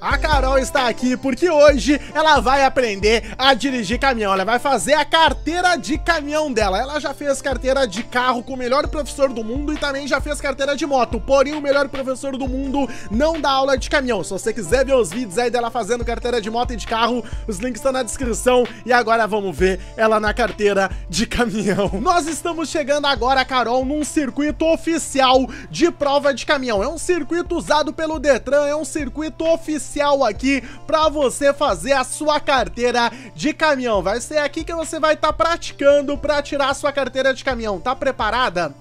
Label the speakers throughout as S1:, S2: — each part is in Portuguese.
S1: I Carol está aqui porque hoje ela vai aprender a dirigir caminhão. Ela vai fazer a carteira de caminhão dela. Ela já fez carteira de carro com o melhor professor do mundo e também já fez carteira de moto. Porém, o melhor professor do mundo não dá aula de caminhão. Se você quiser ver os vídeos aí dela fazendo carteira de moto e de carro, os links estão na descrição. E agora vamos ver ela na carteira de caminhão. Nós estamos chegando agora, Carol, num circuito oficial de prova de caminhão. É um circuito usado pelo Detran, é um circuito oficial aqui para você fazer a sua carteira de caminhão. Vai ser aqui que você vai estar tá praticando para tirar a sua carteira de caminhão. Tá preparada?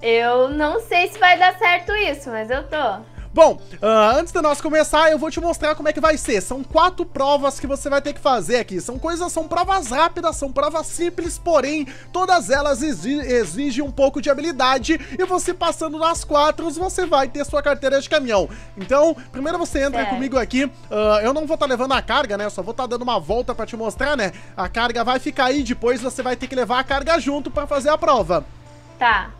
S1: Eu
S2: não sei se vai dar certo isso, mas eu tô.
S1: Bom, uh, antes de nós começar, eu vou te mostrar como é que vai ser. São quatro provas que você vai ter que fazer aqui. São coisas, são provas rápidas, são provas simples, porém, todas elas exigem um pouco de habilidade. E você passando nas quatro, você vai ter sua carteira de caminhão. Então, primeiro você entra é. comigo aqui. Uh, eu não vou estar tá levando a carga, né? Eu só vou estar tá dando uma volta pra te mostrar, né? A carga vai ficar aí, depois você vai ter que levar a carga junto pra fazer a prova. Tá.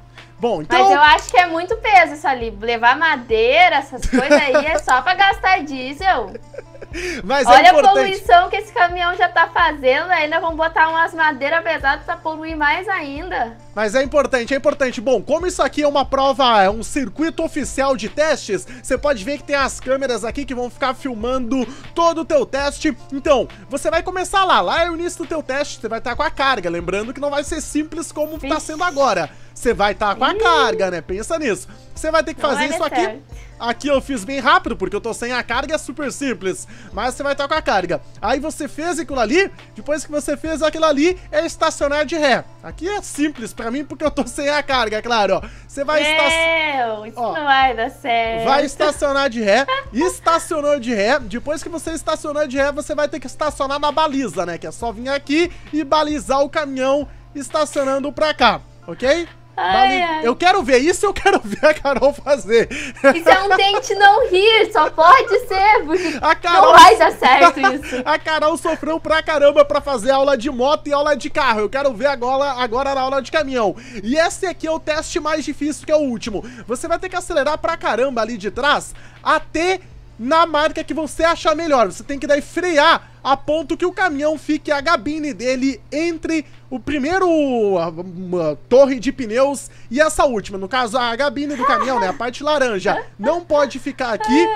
S1: Bom, então... Mas eu acho
S2: que é muito peso isso ali. Levar madeira, essas coisas aí, é só pra gastar diesel.
S1: Mas é Olha é a poluição
S2: que esse caminhão já tá fazendo, ainda vão botar umas madeiras pesadas pra poluir mais ainda.
S1: Mas é importante, é importante. Bom, como isso aqui é uma prova, é um circuito oficial de testes, você pode ver que tem as câmeras aqui que vão ficar filmando todo o teu teste. Então, você vai começar lá, lá é o início do teu teste, você vai estar com a carga, lembrando que não vai ser simples como tá Vixe. tá sendo agora você vai estar tá com a carga, né? Pensa nisso. Você vai ter que fazer isso aqui. Aqui eu fiz bem rápido, porque eu tô sem a carga, é super simples. Mas você vai estar tá com a carga. Aí você fez aquilo ali, depois que você fez aquilo ali, é estacionar de ré. Aqui é simples pra mim, porque eu tô sem a carga, é claro, Você vai
S2: estacionar... isso ó, não vai dar certo. Vai estacionar
S1: de ré, estacionou de ré. Depois que você estacionou de ré, você vai ter que estacionar na baliza, né? Que é só vir aqui e balizar o caminhão estacionando pra cá, ok? Ai, ai. Eu quero ver isso, eu quero ver a Carol fazer. Isso é um tente não rir, só pode ser, porque a Carol... não vai dar certo isso. a Carol sofreu pra caramba pra fazer aula de moto e aula de carro. Eu quero ver agora, agora na aula de caminhão. E esse aqui é o teste mais difícil, que é o último. Você vai ter que acelerar pra caramba ali de trás até na marca que você achar melhor. Você tem que daí frear a ponto que o caminhão fique a gabine dele entre o primeiro a, a, torre de pneus e essa última. No caso, a gabine do caminhão, né? A parte laranja. Não pode ficar aqui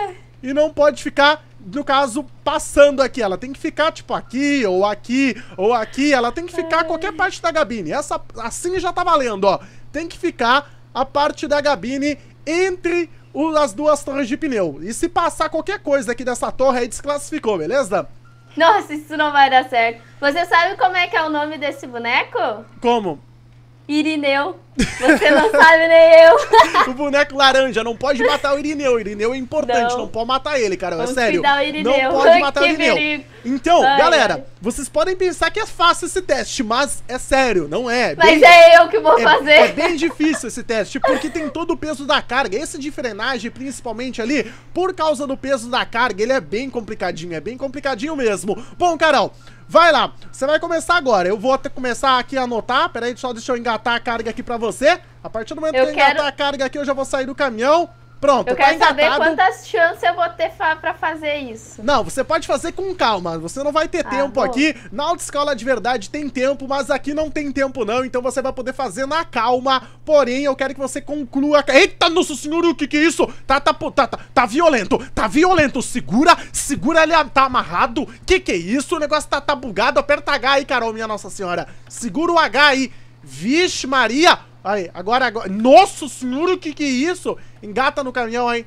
S1: e não pode ficar, no caso, passando aqui. Ela tem que ficar, tipo, aqui, ou aqui, ou aqui. Ela tem que ficar qualquer parte da gabine. Essa, assim já tá valendo, ó. Tem que ficar a parte da gabine entre as duas torres de pneu. E se passar qualquer coisa aqui dessa torre, aí desclassificou, beleza?
S2: Nossa, isso não vai dar certo. Você sabe como é que é o nome desse boneco? Como? Irineu.
S1: Você não sabe nem eu. o boneco laranja não pode matar o Irineu. O Irineu é importante, não, não pode matar ele, cara. é sério. O Irineu. Não pode matar que o Irineu. Perigo. Então, Ai, galera, vocês podem pensar que é fácil esse teste, mas é sério, não é. Mas bem, é eu que vou é, fazer. É bem difícil esse teste, porque tem todo o peso da carga. Esse de frenagem, principalmente ali, por causa do peso da carga, ele é bem complicadinho, é bem complicadinho mesmo. Bom, Carol, vai lá. Você vai começar agora. Eu vou até começar aqui a anotar. Peraí, só deixa eu engatar a carga aqui pra você você. A partir do momento eu que eu quero... engatar a carga aqui, eu já vou sair do caminhão. Pronto, eu tá quero saber quantas
S2: chances eu vou ter fa pra fazer isso.
S1: Não, você pode fazer com calma. Você não vai ter ah, tempo boa. aqui. Na autoescola de verdade tem tempo, mas aqui não tem tempo não. Então você vai poder fazer na calma. Porém, eu quero que você conclua... Eita, nosso senhor, o que que é isso? Tá, tá, tá, tá, tá violento. Tá violento. Segura, segura ele. Tá amarrado. Que que é isso? O negócio tá, tá bugado. Aperta H aí, Carol, minha nossa senhora. Segura o H aí. Vixe Maria. Aí, agora, agora. Nossa senhora, o que que é isso? Engata no caminhão aí.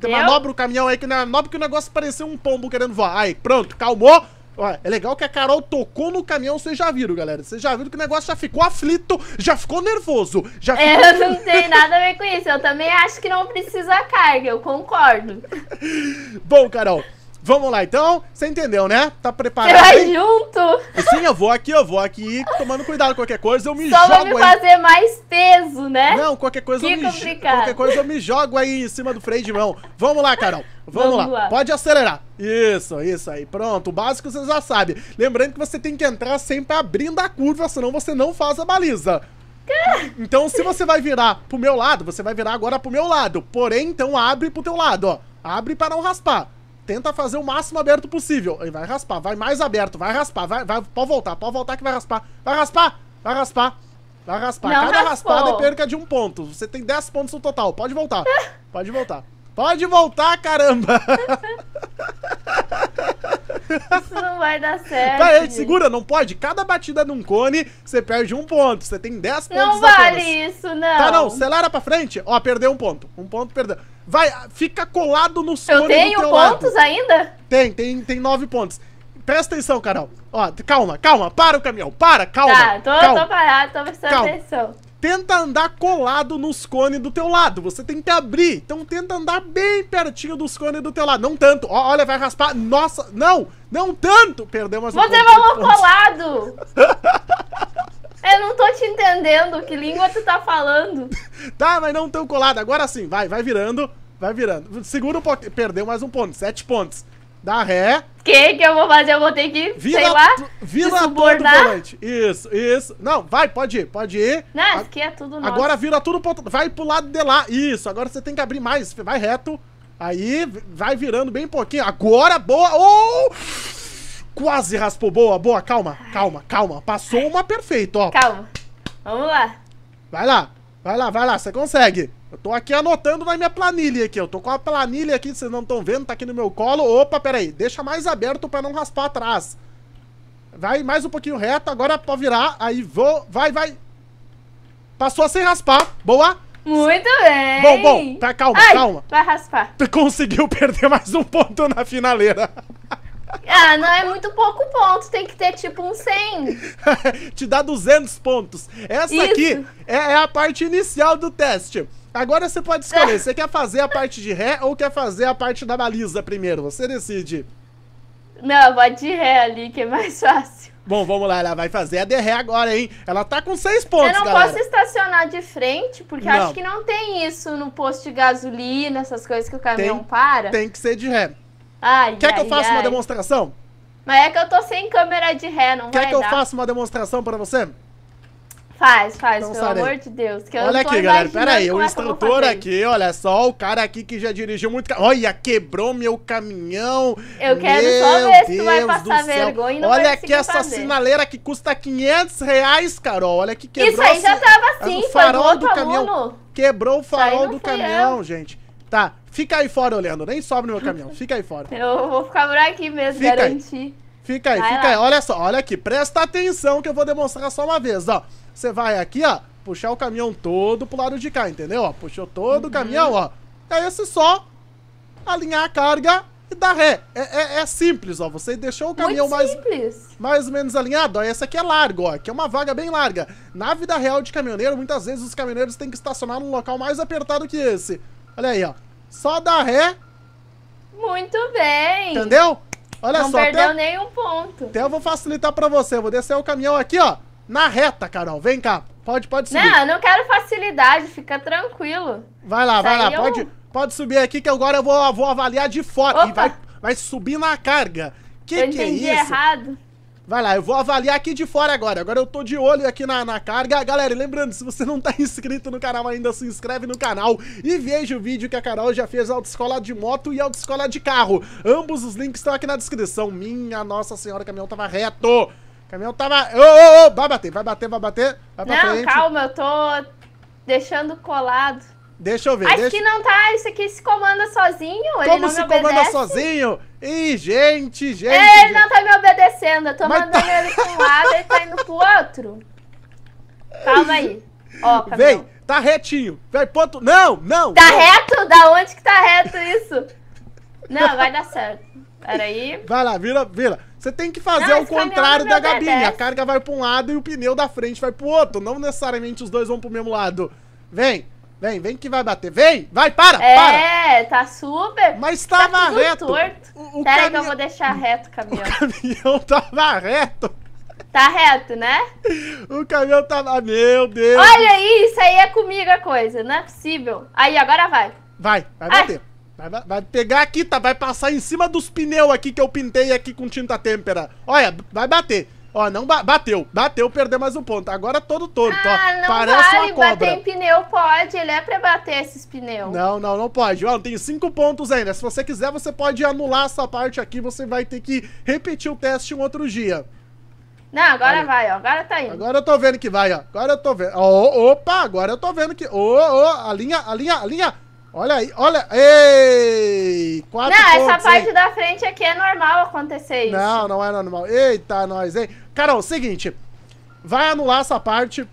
S1: Eu? Manobra o caminhão aí, que não é manobra que o negócio pareceu um pombo querendo voar. Aí, pronto, calmou. é legal que a Carol tocou no caminhão, vocês já viram, galera. Vocês já viram que o negócio já ficou aflito, já ficou nervoso. Já é, ficou... Eu não tenho nada a
S2: ver com isso. Eu também acho que não precisa carga, eu concordo.
S1: Bom, Carol, Vamos lá, então. Você entendeu, né? Tá preparado? Você vai hein? junto? Sim, eu vou aqui, eu vou aqui. Tomando cuidado, qualquer coisa eu me Só jogo Só vai me fazer
S2: aí. mais peso, né? Não, qualquer coisa, que eu complicado. me, qualquer coisa eu
S1: me jogo aí em cima do freio de mão. Vamos lá, Carol. Vamos, Vamos lá. lá. Pode acelerar. Isso, isso aí. Pronto, o básico você já sabe. Lembrando que você tem que entrar sempre abrindo a curva, senão você não faz a baliza. Então, se você vai virar pro meu lado, você vai virar agora pro meu lado. Porém, então abre pro teu lado, ó. Abre para não raspar tenta fazer o máximo aberto possível. Aí vai raspar, vai mais aberto, vai raspar, vai, vai, pode voltar, pode voltar que vai raspar. Vai raspar, vai raspar, vai raspar. Não Cada raspou. raspada é perca de um ponto. Você tem 10 pontos no total, pode voltar, pode voltar. Pode voltar, caramba!
S2: Isso não vai dar certo. segura,
S1: não pode. Cada batida num cone, você perde um ponto. Você tem 10 pontos Não vale apenas.
S2: isso, não. Tá, não. Acelera
S1: pra frente. Ó, perdeu um ponto. Um ponto, perdeu vai, fica colado no Sony. Eu tenho pontos lado. ainda? Tem, tem, tem nove pontos. Presta atenção, Carol. Ó, calma, calma, para o caminhão, para, calma. Tá, tô, calma. tô parado,
S2: tô prestando calma. atenção.
S1: Tenta andar colado nos cones do teu lado. Você tem que abrir. Então tenta andar bem pertinho dos cones do teu lado. Não tanto. Ó, olha, vai raspar. Nossa, não, não tanto. Perdeu mais um Você falou
S2: colado.
S1: Eu não tô te entendendo. Que língua tu tá falando? tá, mas não tão colado. Agora sim, vai, vai virando. Vai virando. Segura um pouquinho. Perdeu mais um ponto. Sete pontos. Dá ré. O
S2: que que eu vou fazer? Eu vou ter que, vira, sei lá, vira todo volante.
S1: Isso, isso. Não, vai, pode ir, pode ir.
S2: Não, aqui é tudo nosso. Agora
S1: vira tudo pro Vai pro lado de lá. Isso, agora você tem que abrir mais. Vai reto. Aí, vai virando bem pouquinho. Agora, boa. Oh! Quase raspou. Boa, boa. Calma, calma, calma. Passou uma perfeita, ó. Calma. Vamos lá. Vai lá. Vai lá, vai lá. Você consegue. Eu tô aqui anotando na minha planilha aqui. Eu tô com a planilha aqui, vocês não estão vendo, tá aqui no meu colo. Opa, peraí. Deixa mais aberto pra não raspar atrás. Vai mais um pouquinho reto, agora é pra virar. Aí vou. Vai, vai. Passou sem raspar. Boa. Muito bem. Bom, bom. Tá, calma, Ai, calma. Vai raspar. Tu conseguiu perder mais um ponto na finaleira.
S2: Ah, não é muito pouco ponto, tem que ter tipo um 100.
S1: Te dá 200 pontos. Essa Isso. aqui é, é a parte inicial do teste. Agora você pode escolher, você quer fazer a parte de ré ou quer fazer a parte da baliza primeiro? Você decide.
S2: Não, vai de ré ali, que é mais fácil.
S1: Bom, vamos lá, ela vai fazer a de ré agora, hein? Ela tá com seis pontos, Eu não galera. posso
S2: estacionar de frente, porque não. acho que não tem isso no posto de gasolina, essas coisas que o caminhão tem, para. Tem
S1: que ser de ré. Ai, Quer ai, que eu faça ai. uma demonstração?
S2: Mas é que eu tô sem câmera de ré, não Quer vai Quer que eu faça
S1: uma demonstração pra você?
S2: Faz, faz, então, pelo amor de Deus. olha aqui, galera, peraí, o é instrutor
S1: aqui, olha só, o cara aqui que já dirigiu muito... Olha, quebrou meu caminhão. Eu quero meu só ver Deus se tu vai passar vergonha e não Olha aqui essa fazer. sinaleira que custa 500 reais, Carol, olha que quebrou... Isso aí já tava assim, o farol do caminhão. Quebrou o farol do caminhão, eu. gente. Tá, Fica aí fora olhando, nem sobe no meu caminhão. Fica aí fora. Eu
S2: vou ficar por aqui mesmo, fica garantir. Aí.
S1: Fica aí, vai fica lá. aí. Olha só, olha aqui. Presta atenção que eu vou demonstrar só uma vez, ó. Você vai aqui, ó, puxar o caminhão todo pro lado de cá, entendeu? Ó, puxou todo uhum. o caminhão, ó. É esse só alinhar a carga e dar ré. É, é, é, simples, ó. Você deixou o caminhão mais, mais ou menos alinhado. Ó, essa aqui é largo, ó. Aqui é uma vaga bem larga. Na vida real de caminhoneiro, muitas vezes os caminhoneiros têm que estacionar num local mais apertado que esse. Olha aí, ó só dá ré.
S2: Muito bem. Entendeu?
S1: Olha não só. Não perdeu até...
S2: nenhum ponto. Até eu
S1: vou facilitar pra você. Eu vou descer o caminhão aqui, ó. Na reta, Carol. Vem cá. Pode, pode subir. Não, eu não
S2: quero facilidade. Fica tranquilo.
S1: Vai lá, vai lá. Pode, pode subir aqui que agora eu vou, vou avaliar de fora. Opa. E vai, vai subir na carga. Que eu que é isso? errado. Vai lá, eu vou avaliar aqui de fora agora. Agora eu tô de olho aqui na, na carga. Galera, lembrando, se você não tá inscrito no canal ainda, se inscreve no canal e veja o vídeo que a Carol já fez autoescola de moto e autoescola de carro. Ambos os links estão aqui na descrição. Minha nossa senhora, o caminhão tava reto. O caminhão tava... Ô, ô, ô, vai bater, vai bater, vai bater. Vai não, frente. calma, eu tô deixando colado. Deixa eu ver. Acho deixa... que
S2: não tá. Isso aqui se comanda sozinho. Como ele não se comanda sozinho?
S1: Ih, gente, gente. ele gente. não
S2: tá me obedecendo. Eu tô Mas mandando tá... ele pra um lado e ele tá indo pro outro.
S1: Calma aí. Ó, caminhão. Vem, tá retinho. Vem, ponto. Não, não. Tá não. reto?
S2: Da onde que tá reto isso? Não, vai dar certo. Peraí.
S1: Vai lá, vira, vira. Você tem que fazer não, o contrário da Gabi. A carga vai pra um lado e o pneu da frente vai pro outro. Não necessariamente os dois vão pro mesmo lado. Vem. Vem, vem que vai bater. Vem! Vai, para! É, para. tá
S2: super.
S1: Mas tá tava tá reto. Torto.
S2: O, o Pera caminhão... que eu vou deixar reto o caminhão.
S1: O caminhão tava reto.
S2: Tá reto, né?
S1: O caminhão tava. Meu Deus! Olha aí,
S2: isso aí é comigo a coisa. Não é possível. Aí, agora vai.
S1: Vai, vai bater. Vai, vai, pegar aqui, tá? Vai passar em cima dos pneus aqui que eu pintei aqui com tinta têmpera. Olha, vai bater. Ó, não ba bateu. Bateu, perdeu mais um ponto. Agora todo torto, ah, ó. Não Parece vale. uma cobra. Bater em
S2: pneu pode, ele é pra bater esses pneus.
S1: Não, não, não pode. Ó, tem cinco pontos ainda. Se você quiser, você pode anular essa parte aqui. Você vai ter que repetir o teste um outro dia. Não, agora vai, ó. Agora tá indo. Agora eu tô vendo que vai, ó. Agora eu tô vendo. Ó, opa, agora eu tô vendo que. Ô, ô, a linha, a linha, a linha. Olha aí, olha. Ei! Quatro não, pontos, essa parte hein?
S2: da frente aqui é normal acontecer isso. Não,
S1: não é normal. Eita, nós, hein? Carol, seguinte. Vai anular essa parte.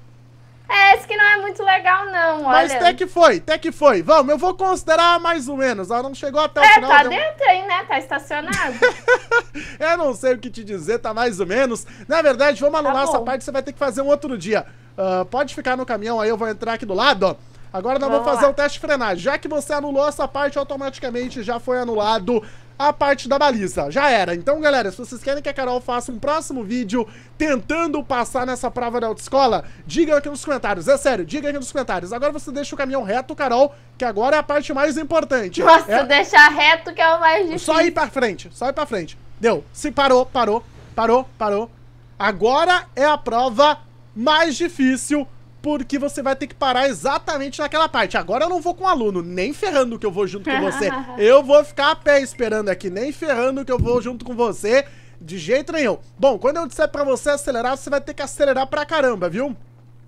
S2: É, esse que não é muito legal, não, olha. Mas até que
S1: foi, até que foi. Vamos, eu vou considerar mais ou menos. Ela não chegou até o é, final. É, tá deu... dentro
S2: aí, né? Tá estacionado.
S1: eu não sei o que te dizer, tá mais ou menos. Na verdade, vamos tá anular tá essa parte, você vai ter que fazer um outro dia. Uh, pode ficar no caminhão aí, eu vou entrar aqui do lado, ó. Agora nós vamos, vamos fazer o teste de frenagem. Já que você anulou essa parte, automaticamente já foi anulado a parte da baliza. Já era. Então, galera, se vocês querem que a Carol faça um próximo vídeo tentando passar nessa prova da autoescola, digam aqui nos comentários. É sério, digam aqui nos comentários. Agora você deixa o caminhão reto, Carol, que agora é a parte mais importante. Nossa, é... deixar reto que é o mais difícil. Só ir pra frente, só ir pra frente. Deu. Se parou, parou, parou, parou. Agora é a prova mais difícil porque você vai ter que parar exatamente naquela parte. Agora eu não vou com o aluno, nem ferrando que eu vou junto com você. Eu vou ficar a pé esperando aqui, nem ferrando que eu vou junto com você. De jeito nenhum. Bom, quando eu disser pra você acelerar, você vai ter que acelerar pra caramba, viu?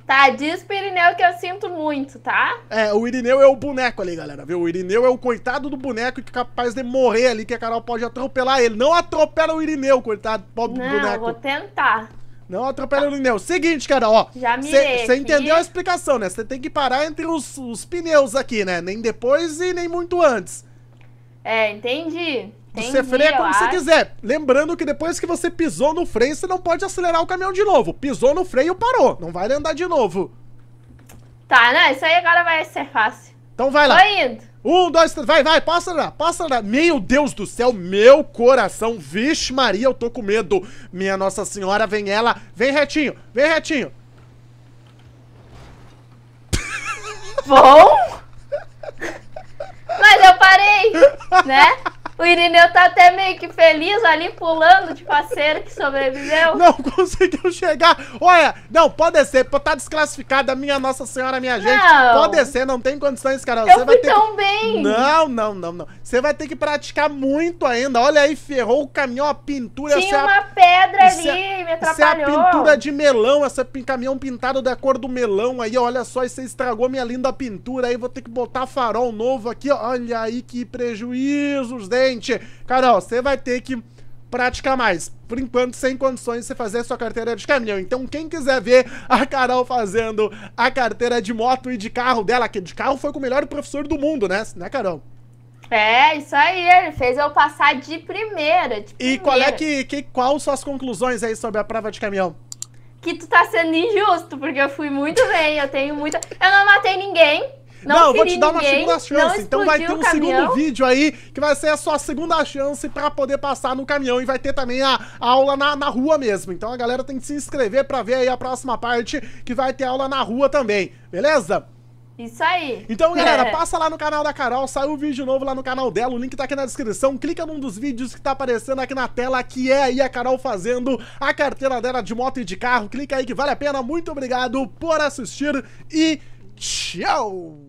S1: Tá, diz pro Irineu que eu sinto muito, tá? É, o Irineu é o boneco ali, galera, viu? O Irineu é o coitado do boneco que é capaz de morrer ali, que a Carol pode atropelar ele. Não atropela o Irineu, coitado, pobre Não, boneco. Não, vou tentar. Não atropela o pneu. Seguinte, cara, ó. Já mirei Você entendeu a explicação, né? Você tem que parar entre os, os pneus aqui, né? Nem depois e nem muito antes.
S2: É, entendi. Você freia como você quiser.
S1: Lembrando que depois que você pisou no freio, você não pode acelerar o caminhão de novo. Pisou no freio, parou. Não vai andar de novo.
S2: Tá, não, né? isso aí agora vai ser fácil.
S1: Então vai lá. Tô indo. Um, dois, três. Vai, vai, passa lá, passa lá. Meu Deus do céu, meu coração. Vixe, Maria, eu tô com medo. Minha Nossa Senhora, vem ela. Vem retinho, vem retinho. Bom?
S2: Mas eu parei, né? O Irineu tá até meio que feliz ali, pulando de parceiro que sobreviveu. Não
S1: conseguiu chegar. Olha, não, pode ser. Tá desclassificada minha Nossa Senhora, minha gente. Não. Pode ser, não tem condições, cara. Você Eu vai ter tão que... bem. Não, não, não, não. Você vai ter que praticar muito ainda. Olha aí, ferrou o caminhão, a pintura. Tinha é uma a... pedra ali, é... me atrapalhou. Essa é a pintura de melão, esse caminhão pintado da cor do melão aí. Olha só, você estragou minha linda pintura aí. Vou ter que botar farol novo aqui. Olha aí que prejuízos, né? gente. Carol, você vai ter que praticar mais. Por enquanto, sem condições de você fazer a sua carteira de caminhão. Então, quem quiser ver a Carol fazendo a carteira de moto e de carro dela, que de carro foi com o melhor professor do mundo, né? Né, Carol?
S2: É, isso aí, ele fez eu passar de primeira, de primeira. E qual é que,
S1: que qual suas conclusões aí sobre a prova de caminhão? Que tu tá sendo injusto, porque eu fui muito bem, eu tenho muita. Eu não matei ninguém, não, não vou te dar uma ninguém, segunda chance. Então vai ter um segundo vídeo aí que vai ser a sua segunda chance para poder passar no caminhão. E vai ter também a, a aula na, na rua mesmo. Então a galera tem que se inscrever para ver aí a próxima parte que vai ter aula na rua também. Beleza?
S2: Isso aí. Então, galera, passa
S1: lá no canal da Carol, saiu um vídeo novo lá no canal dela, o link tá aqui na descrição. Clica num dos vídeos que tá aparecendo aqui na tela, que é aí a Carol fazendo a carteira dela de moto e de carro. Clica aí que vale a pena. Muito obrigado por assistir e ciao